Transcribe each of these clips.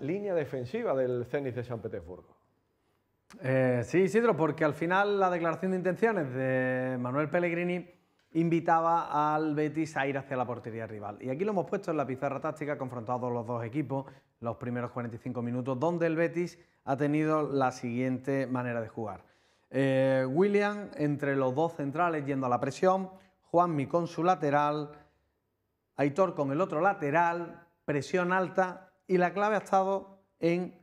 línea defensiva del Zenit de San Petersburgo. Eh, sí, Isidro, porque al final la declaración de intenciones de Manuel Pellegrini invitaba al Betis a ir hacia la portería rival. Y aquí lo hemos puesto en la pizarra táctica, confrontados los dos equipos, los primeros 45 minutos, donde el Betis ha tenido la siguiente manera de jugar. Eh, William entre los dos centrales yendo a la presión, Juanmi con su lateral, Aitor con el otro lateral, presión alta y la clave ha estado en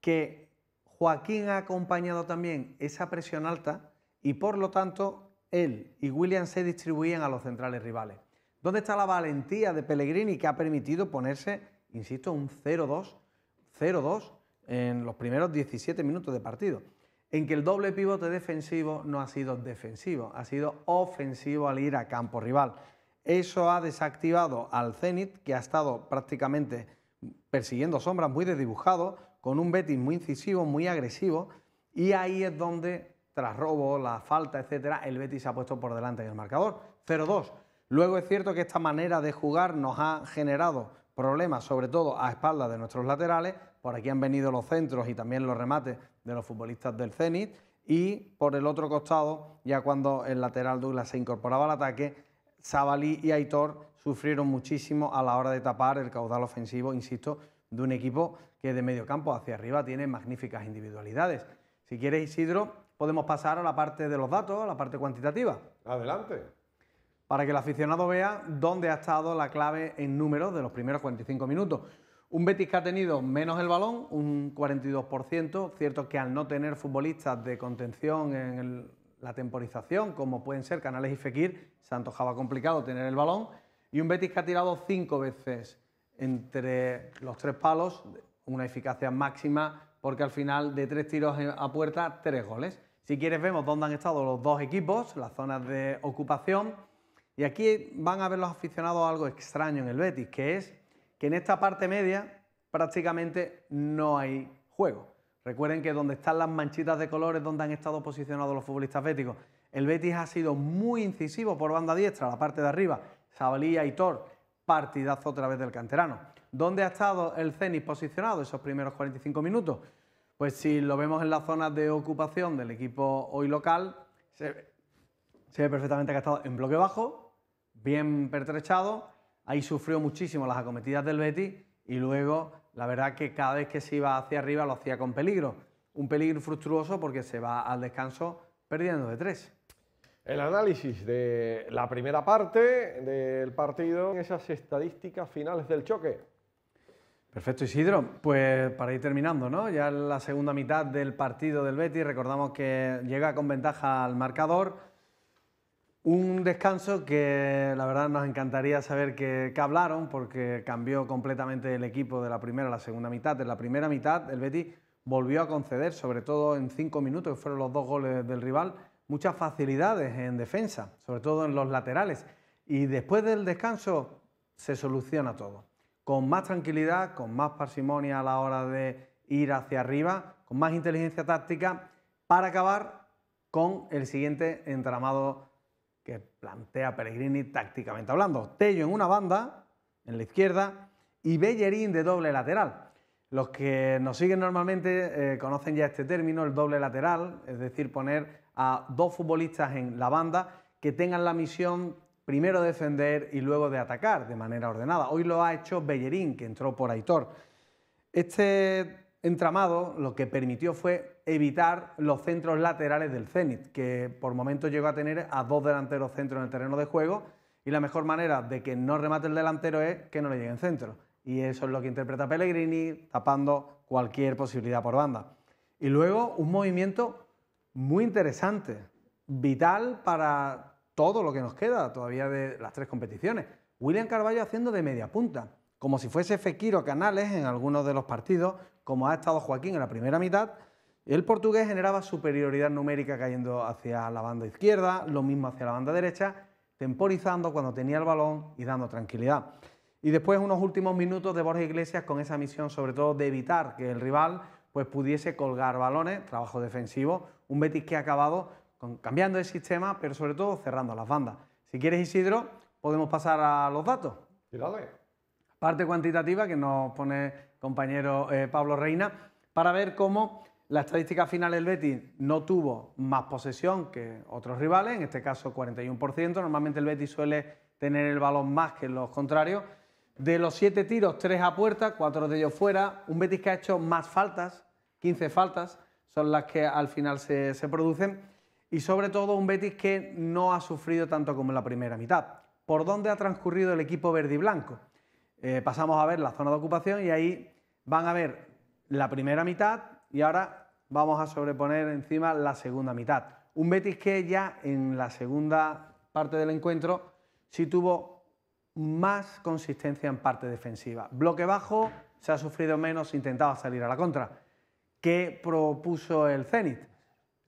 que Joaquín ha acompañado también esa presión alta y por lo tanto él y William se distribuían a los centrales rivales. ¿Dónde está la valentía de Pellegrini que ha permitido ponerse, insisto, un 0-2, 0-2 en los primeros 17 minutos de partido? En que el doble pivote defensivo no ha sido defensivo, ha sido ofensivo al ir a campo rival. Eso ha desactivado al Zenit, que ha estado prácticamente persiguiendo sombras, muy desdibujado, con un Betis muy incisivo, muy agresivo. Y ahí es donde, tras robo, la falta, etcétera, el Betis se ha puesto por delante en el marcador. 0-2. Luego es cierto que esta manera de jugar nos ha generado problemas, sobre todo a espaldas de nuestros laterales. Por aquí han venido los centros y también los remates de los futbolistas del Zenit. Y por el otro costado, ya cuando el lateral Douglas se incorporaba al ataque, Zabalí y Aitor sufrieron muchísimo a la hora de tapar el caudal ofensivo, insisto, de un equipo que de medio campo hacia arriba tiene magníficas individualidades. Si quieres, Isidro, podemos pasar a la parte de los datos, a la parte cuantitativa. Adelante. Para que el aficionado vea dónde ha estado la clave en números de los primeros 45 minutos. Un Betis que ha tenido menos el balón, un 42%. Cierto que al no tener futbolistas de contención en el la temporización, como pueden ser Canales y Fekir, se antojaba complicado tener el balón. Y un Betis que ha tirado cinco veces entre los tres palos, una eficacia máxima, porque al final de tres tiros a puerta, tres goles. Si quieres, vemos dónde han estado los dos equipos, las zonas de ocupación. Y aquí van a ver los aficionados algo extraño en el Betis, que es que en esta parte media prácticamente no hay juego. Recuerden que donde están las manchitas de colores, donde han estado posicionados los futbolistas béticos. El Betis ha sido muy incisivo por banda diestra, la parte de arriba, Sabalía y Tor, partidazo otra vez del canterano. ¿Dónde ha estado el Zenit posicionado esos primeros 45 minutos? Pues si lo vemos en la zona de ocupación del equipo hoy local, se ve, se ve perfectamente que ha estado en bloque bajo, bien pertrechado, ahí sufrió muchísimo las acometidas del Betis y luego la verdad que cada vez que se iba hacia arriba lo hacía con peligro. Un peligro fructuoso porque se va al descanso perdiendo de tres. El análisis de la primera parte del partido en esas estadísticas finales del choque. Perfecto, Isidro. Pues para ir terminando, ¿no? Ya en la segunda mitad del partido del Betis, recordamos que llega con ventaja al marcador un descanso que la verdad nos encantaría saber qué hablaron porque cambió completamente el equipo de la primera a la segunda mitad. En la primera mitad el Betis volvió a conceder, sobre todo en cinco minutos, que fueron los dos goles del rival, muchas facilidades en defensa, sobre todo en los laterales. Y después del descanso se soluciona todo. Con más tranquilidad, con más parsimonia a la hora de ir hacia arriba, con más inteligencia táctica, para acabar con el siguiente entramado que plantea Pellegrini tácticamente hablando. Tello en una banda, en la izquierda, y Bellerín de doble lateral. Los que nos siguen normalmente eh, conocen ya este término, el doble lateral, es decir, poner a dos futbolistas en la banda que tengan la misión primero de defender y luego de atacar de manera ordenada. Hoy lo ha hecho Bellerín, que entró por Aitor. Este entramado lo que permitió fue evitar los centros laterales del Zenit, que por momentos llegó a tener a dos delanteros centros en el terreno de juego y la mejor manera de que no remate el delantero es que no le lleguen centro... Y eso es lo que interpreta Pellegrini, tapando cualquier posibilidad por banda. Y luego un movimiento muy interesante, vital para todo lo que nos queda todavía de las tres competiciones. William Carvalho haciendo de media punta, como si fuese Fekiro Canales en algunos de los partidos, como ha estado Joaquín en la primera mitad, el portugués generaba superioridad numérica cayendo hacia la banda izquierda, lo mismo hacia la banda derecha, temporizando cuando tenía el balón y dando tranquilidad. Y después unos últimos minutos de Borja Iglesias con esa misión sobre todo de evitar que el rival pues pudiese colgar balones, trabajo defensivo, un Betis que ha acabado con, cambiando el sistema, pero sobre todo cerrando las bandas. Si quieres Isidro, podemos pasar a los datos. dale parte cuantitativa que nos pone compañero eh, Pablo Reina, para ver cómo la estadística final del Betis no tuvo más posesión que otros rivales, en este caso 41%, normalmente el Betis suele tener el balón más que los contrarios. De los siete tiros, tres a puerta, cuatro de ellos fuera, un Betis que ha hecho más faltas, 15 faltas, son las que al final se, se producen, y sobre todo un Betis que no ha sufrido tanto como en la primera mitad. ¿Por dónde ha transcurrido el equipo verde y blanco? Eh, pasamos a ver la zona de ocupación y ahí van a ver la primera mitad y ahora vamos a sobreponer encima la segunda mitad. Un Betis que ya en la segunda parte del encuentro sí tuvo más consistencia en parte defensiva. Bloque bajo, se ha sufrido menos, intentaba salir a la contra. ¿Qué propuso el Zenit?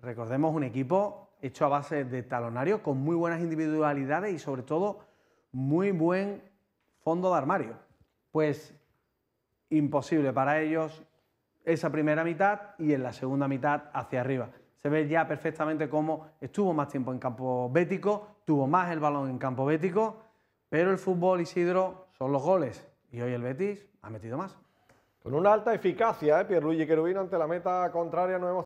Recordemos un equipo hecho a base de talonario, con muy buenas individualidades y sobre todo muy buen fondo de armario. Pues imposible para ellos esa primera mitad y en la segunda mitad hacia arriba. Se ve ya perfectamente cómo estuvo más tiempo en campo bético, tuvo más el balón en campo bético, pero el fútbol Isidro son los goles y hoy el Betis ha metido más. Con una alta eficacia, ¿eh? Pierluigi Querubino ante la meta contraria no hemos